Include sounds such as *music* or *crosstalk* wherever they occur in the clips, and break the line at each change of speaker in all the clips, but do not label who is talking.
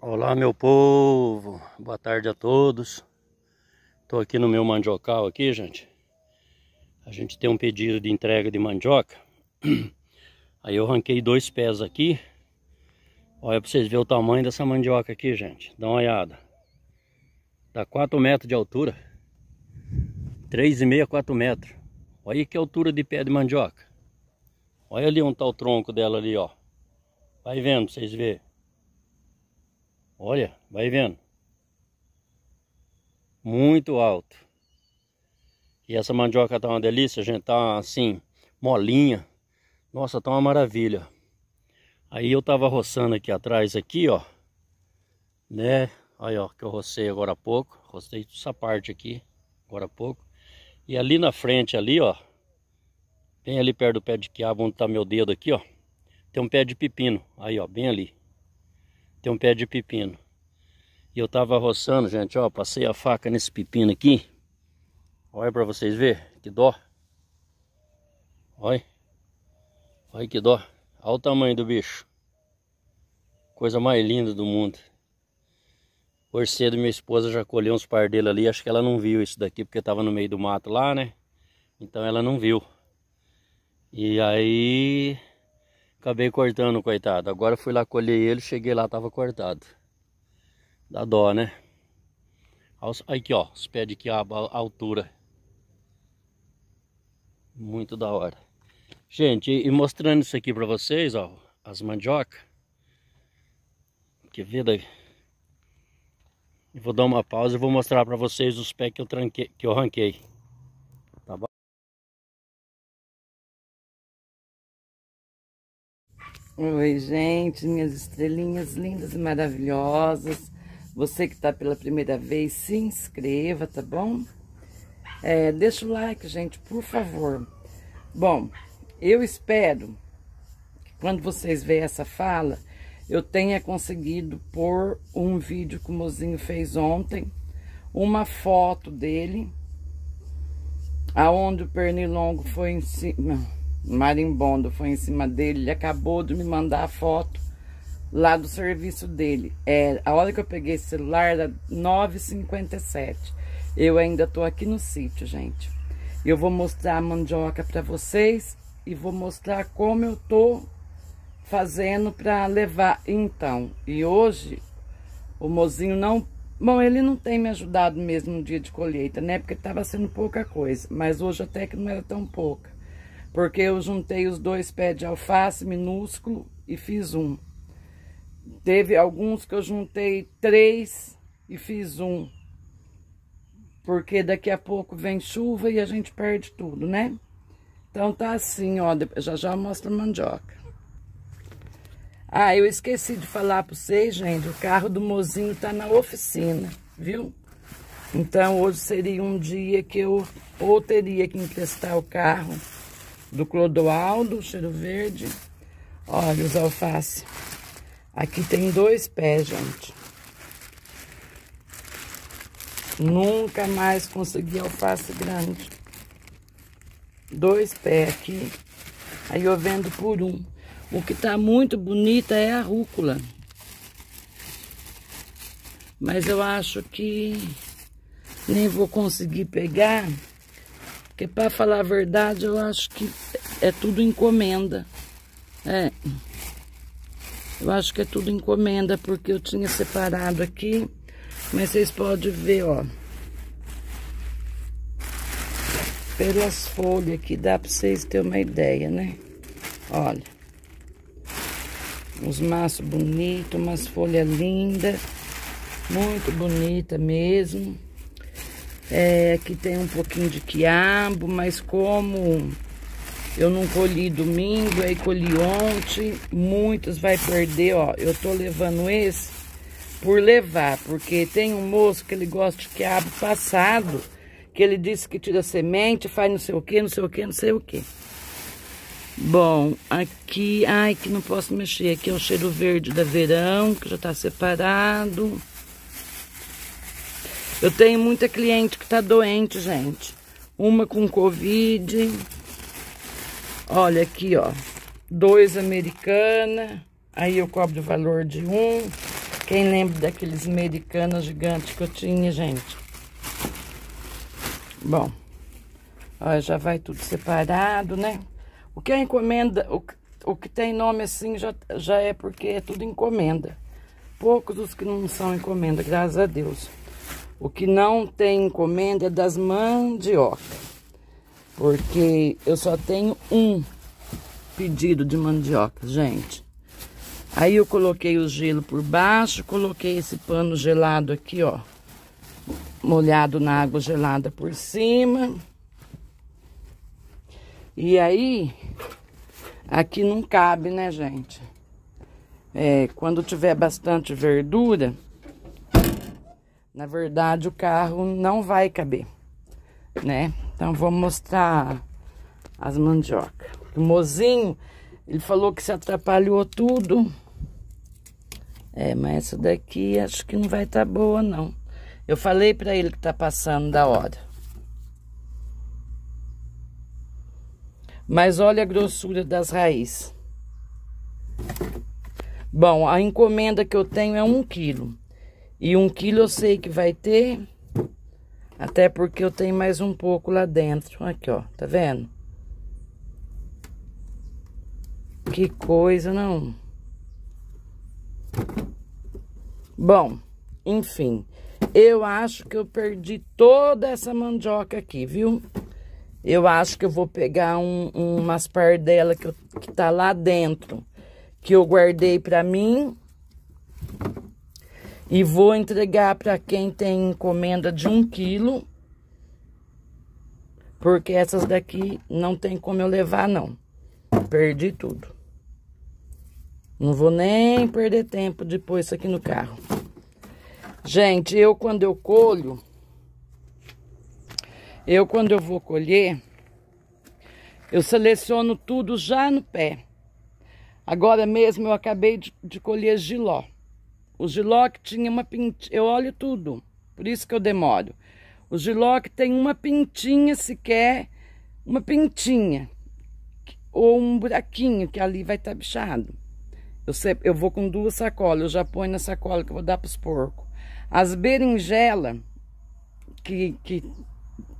Olá meu povo, boa tarde a todos. Estou aqui no meu mandiocal aqui, gente. A gente tem um pedido de entrega de mandioca. *clears throat* Aí eu ranquei dois pés aqui. Olha para vocês verem o tamanho dessa mandioca aqui, gente. Dá uma olhada. Dá 4 metros de altura. 3,5 a 4 metros. Olha que altura de pé de mandioca. Olha ali onde tal tá o tronco dela ali, ó. Vai vendo pra vocês verem. Olha, vai vendo. Muito alto. E essa mandioca tá uma delícia, gente. Tá assim, molinha. Nossa, tá uma maravilha. Aí eu tava roçando aqui atrás, aqui, ó. Né? Aí, ó, que eu rocei agora há pouco. Rocei essa parte aqui, agora há pouco. E ali na frente, ali, ó. Bem ali perto do pé de quiabo, onde tá meu dedo aqui, ó. Tem um pé de pepino. Aí, ó, bem ali tem um pé de pepino. E eu tava roçando, gente, ó, passei a faca nesse pepino aqui. Olha para vocês ver, que dó. Olha. Olha que dó. Olha o tamanho do bicho. Coisa mais linda do mundo. por cedo minha esposa já colheu uns par dele ali, acho que ela não viu isso daqui porque tava no meio do mato lá, né? Então ela não viu. E aí Acabei cortando, coitado. Agora fui lá colher ele, cheguei lá, tava cortado. Dá dó, né? Aqui, ó, os pés de quiabo, a altura. Muito da hora. Gente, e mostrando isso aqui pra vocês, ó, as mandioca. Que vida. Eu vou dar uma pausa e vou mostrar pra vocês os pés que eu, tranquei, que eu ranquei.
Oi, gente, minhas estrelinhas lindas e maravilhosas. Você que está pela primeira vez, se inscreva, tá bom? É, deixa o like, gente, por favor. Bom, eu espero que quando vocês veem essa fala, eu tenha conseguido pôr um vídeo que o mozinho fez ontem, uma foto dele, aonde o pernilongo foi em cima marimbondo foi em cima dele, ele acabou de me mandar a foto lá do serviço dele. É, a hora que eu peguei esse celular era 9h57. Eu ainda tô aqui no sítio, gente. Eu vou mostrar a mandioca para vocês e vou mostrar como eu tô fazendo para levar então. E hoje o mozinho não, bom, ele não tem me ajudado mesmo no dia de colheita, né? Porque tava sendo pouca coisa, mas hoje até que não era tão pouca porque eu juntei os dois pés de alface minúsculo e fiz um. Teve alguns que eu juntei três e fiz um, porque daqui a pouco vem chuva e a gente perde tudo, né? Então tá assim, ó, já já mostra a mandioca. Ah, eu esqueci de falar para vocês, gente, o carro do mozinho tá na oficina, viu? Então hoje seria um dia que eu ou teria que emprestar o carro do Clodoaldo, cheiro verde. Olha os alface. Aqui tem dois pés, gente. Nunca mais consegui alface grande. Dois pés aqui. Aí eu vendo por um. O que tá muito bonita é a rúcula. Mas eu acho que nem vou conseguir pegar porque para falar a verdade, eu acho que é tudo encomenda. É. Eu acho que é tudo encomenda, porque eu tinha separado aqui. Mas vocês podem ver, ó. Pelas folhas aqui, dá para vocês terem uma ideia, né? Olha. Uns maços bonitos, umas folhas lindas. Muito bonita mesmo. É, aqui tem um pouquinho de quiabo, mas como eu não colhi domingo, aí colhi ontem, muitos vai perder, ó. Eu tô levando esse por levar, porque tem um moço que ele gosta de quiabo passado, que ele disse que tira semente, faz não sei o que, não sei o que, não sei o que. Bom, aqui, ai que não posso mexer, aqui é o cheiro verde da verão, que já tá separado. Eu tenho muita cliente que tá doente, gente. Uma com Covid. Olha aqui, ó. Dois americana. Aí eu cobro o valor de um. Quem lembra daqueles americanas gigantes que eu tinha, gente? Bom. Ó, já vai tudo separado, né? O que é encomenda... O, o que tem nome assim já, já é porque é tudo encomenda. Poucos os que não são encomenda, graças a Deus. O que não tem encomenda é das mandioca, porque eu só tenho um pedido de mandioca, gente. Aí eu coloquei o gelo por baixo, coloquei esse pano gelado aqui, ó, molhado na água gelada por cima. E aí, aqui não cabe, né, gente? É, quando tiver bastante verdura, na verdade, o carro não vai caber, né? Então, vou mostrar as mandioca. O mozinho, ele falou que se atrapalhou tudo. É, mas essa daqui acho que não vai estar tá boa, não. Eu falei para ele que tá passando da hora. Mas olha a grossura das raízes. Bom, a encomenda que eu tenho é um quilo. E um quilo eu sei que vai ter, até porque eu tenho mais um pouco lá dentro. Aqui, ó, tá vendo? Que coisa, não? Bom, enfim, eu acho que eu perdi toda essa mandioca aqui, viu? Eu acho que eu vou pegar um, umas par que, eu, que tá lá dentro, que eu guardei pra mim e vou entregar para quem tem encomenda de um quilo. Porque essas daqui não tem como eu levar, não. Perdi tudo. Não vou nem perder tempo de pôr isso aqui no carro. Gente, eu quando eu colho... Eu quando eu vou colher... Eu seleciono tudo já no pé. Agora mesmo eu acabei de, de colher giló. O Giloc tinha uma pintinha. Eu olho tudo, por isso que eu demoro. O Giloc tem uma pintinha sequer, uma pintinha, ou um buraquinho que ali vai estar tá bichado. Eu, sempre, eu vou com duas sacolas, eu já ponho na sacola que eu vou dar para os porcos. As berinjela, que, que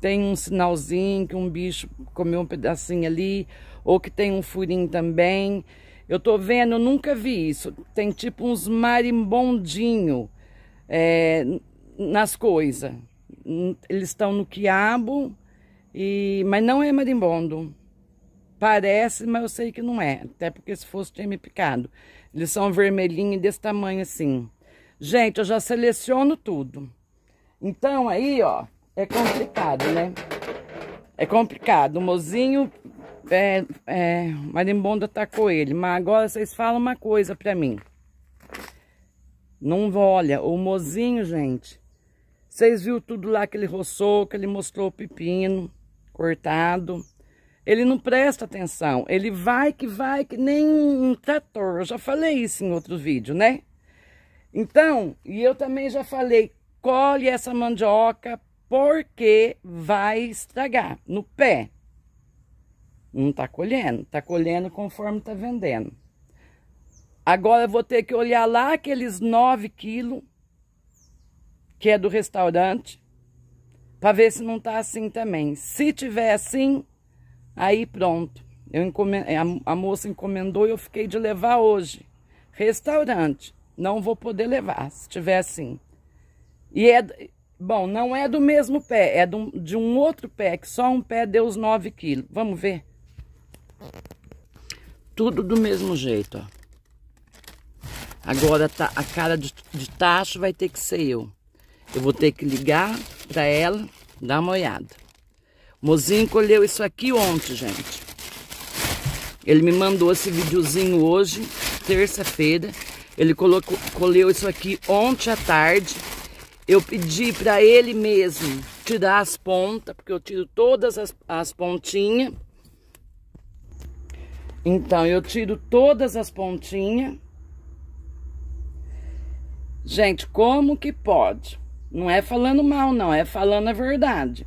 tem um sinalzinho que um bicho comeu um pedacinho ali, ou que tem um furinho também. Eu tô vendo, nunca vi isso. Tem tipo uns marimbondinho é, nas coisas. Eles estão no quiabo, e, mas não é marimbondo. Parece, mas eu sei que não é. Até porque se fosse tinha me picado. Eles são vermelhinhos desse tamanho assim. Gente, eu já seleciono tudo. Então aí, ó, é complicado, né? É complicado. O mozinho é, é, marimbondo atacou tá ele. Mas agora vocês falam uma coisa pra mim. Não olha, o mozinho, gente. Vocês viram tudo lá que ele roçou, que ele mostrou o pepino cortado. Ele não presta atenção. Ele vai que vai que nem um trator. Eu já falei isso em outro vídeo, né? Então, e eu também já falei, colhe essa mandioca porque vai estragar no pé. Não está colhendo, está colhendo conforme está vendendo. Agora eu vou ter que olhar lá aqueles 9 quilos que é do restaurante para ver se não está assim também. Se tiver assim, aí pronto. Eu encomendo, a, a moça encomendou e eu fiquei de levar hoje. Restaurante, não vou poder levar se tiver assim. E é, bom, não é do mesmo pé, é de um, de um outro pé, que só um pé deu os 9 quilos. Vamos ver? Tudo do mesmo jeito, ó. Agora tá, a cara de, de tacho vai ter que ser eu. Eu vou ter que ligar para ela, dar uma olhada. O mozinho colheu isso aqui ontem, gente. Ele me mandou esse videozinho hoje, terça-feira. Ele colocou, colheu isso aqui ontem à tarde. Eu pedi para ele mesmo tirar as pontas, porque eu tiro todas as, as pontinhas então, eu tiro todas as pontinhas. Gente, como que pode? Não é falando mal, não, é falando a verdade.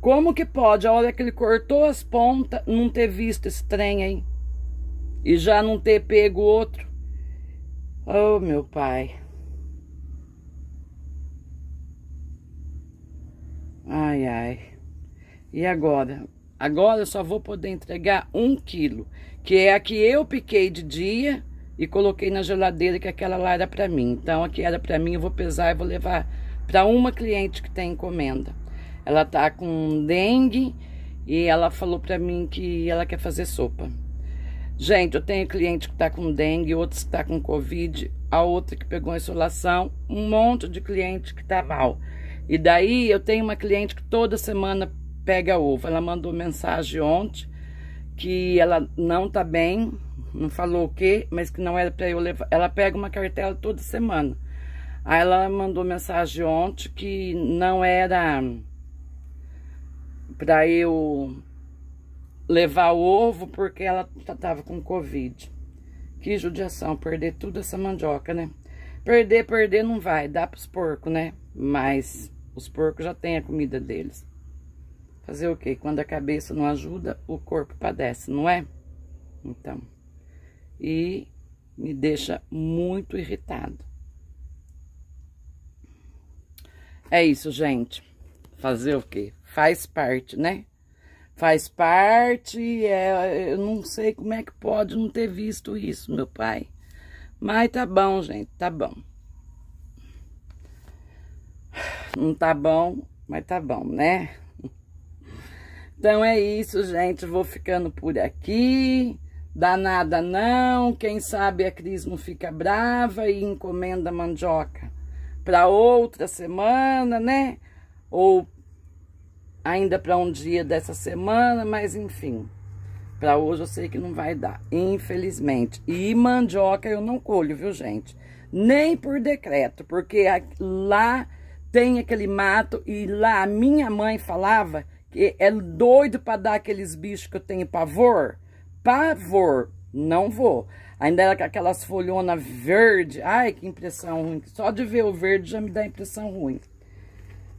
Como que pode, a hora que ele cortou as pontas, não ter visto esse trem aí? E já não ter pego outro? Oh, meu pai. Ai, ai. E agora? Agora eu só vou poder entregar um quilo, que é a que eu piquei de dia e coloquei na geladeira, que aquela lá era para mim. Então, a que era para mim, eu vou pesar e vou levar para uma cliente que tem encomenda. Ela tá com dengue e ela falou para mim que ela quer fazer sopa. Gente, eu tenho cliente que tá com dengue, outros que tá com covid, a outra que pegou insolação, um monte de cliente que tá mal. E daí eu tenho uma cliente que toda semana pega ovo. Ela mandou mensagem ontem que ela não tá bem, não falou o quê, mas que não era para eu levar. Ela pega uma cartela toda semana. Aí ela mandou mensagem ontem que não era para eu levar o ovo porque ela tá, tava com Covid. Que judiação, perder tudo essa mandioca, né? Perder, perder não vai, dá pros porcos, né? Mas os porcos já têm a comida deles. Fazer o quê? Quando a cabeça não ajuda, o corpo padece, não é? Então, e me deixa muito irritado. É isso, gente. Fazer o quê? Faz parte, né? Faz parte, é, eu não sei como é que pode não ter visto isso, meu pai. Mas tá bom, gente, tá bom. Não tá bom, mas tá bom, né? Então é isso, gente. Vou ficando por aqui. Danada não. Quem sabe a Cris não fica brava e encomenda mandioca para outra semana, né? Ou ainda para um dia dessa semana, mas enfim. Para hoje eu sei que não vai dar, infelizmente. E mandioca eu não colho, viu, gente? Nem por decreto, porque lá tem aquele mato e lá a minha mãe falava é, é doido para dar aqueles bichos que eu tenho pavor? Pavor, não vou. Ainda era é com aquelas folhonas verde. Ai, que impressão ruim. Só de ver o verde já me dá impressão ruim.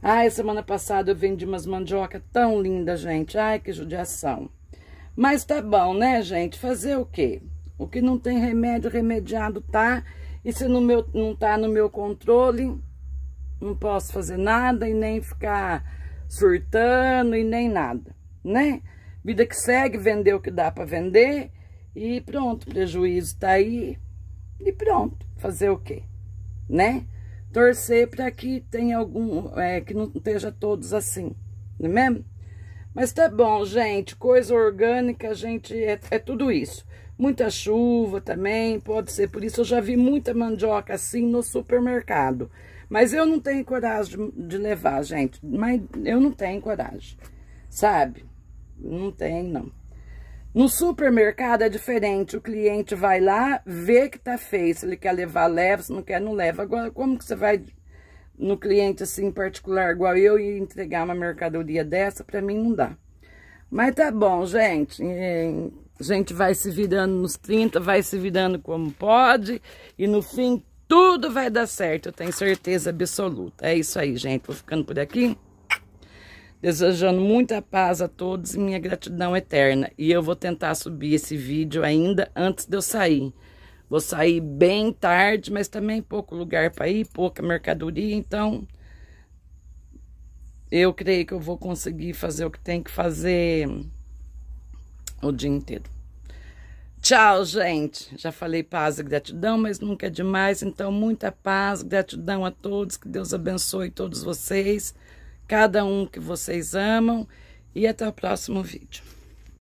Ai, semana passada eu vendi umas mandioca tão linda, gente. Ai, que judiação. Mas tá bom, né, gente? Fazer o quê? O que não tem remédio, remediado tá. E se no meu, não tá no meu controle, não posso fazer nada e nem ficar surtando e nem nada, né? Vida que segue, vender o que dá para vender e pronto, prejuízo tá aí e pronto, fazer o quê, né? Torcer para que tenha algum, é, que não esteja todos assim, não é mesmo? Mas tá bom, gente, coisa orgânica, gente, é, é tudo isso. Muita chuva também, pode ser por isso. Eu já vi muita mandioca assim no supermercado. Mas eu não tenho coragem de levar, gente. Mas eu não tenho coragem, sabe? Não tem, não. No supermercado é diferente. O cliente vai lá, vê que tá feio. Se ele quer levar, leva. Se não quer, não leva. Agora, como que você vai no cliente assim particular, igual eu, e entregar uma mercadoria dessa? Pra mim não dá. Mas tá bom, gente. A é, gente vai se virando nos 30, vai se virando como pode. E no fim tudo vai dar certo, eu tenho certeza absoluta. É isso aí, gente. Vou ficando por aqui. Desejando muita paz a todos e minha gratidão eterna. E eu vou tentar subir esse vídeo ainda antes de eu sair. Vou sair bem tarde, mas também pouco lugar para ir, pouca mercadoria. Então, eu creio que eu vou conseguir fazer o que tem que fazer o dia inteiro. Tchau, gente. Já falei paz e gratidão, mas nunca é demais. Então, muita paz, gratidão a todos. Que Deus abençoe todos vocês, cada um que vocês amam. E até o próximo vídeo.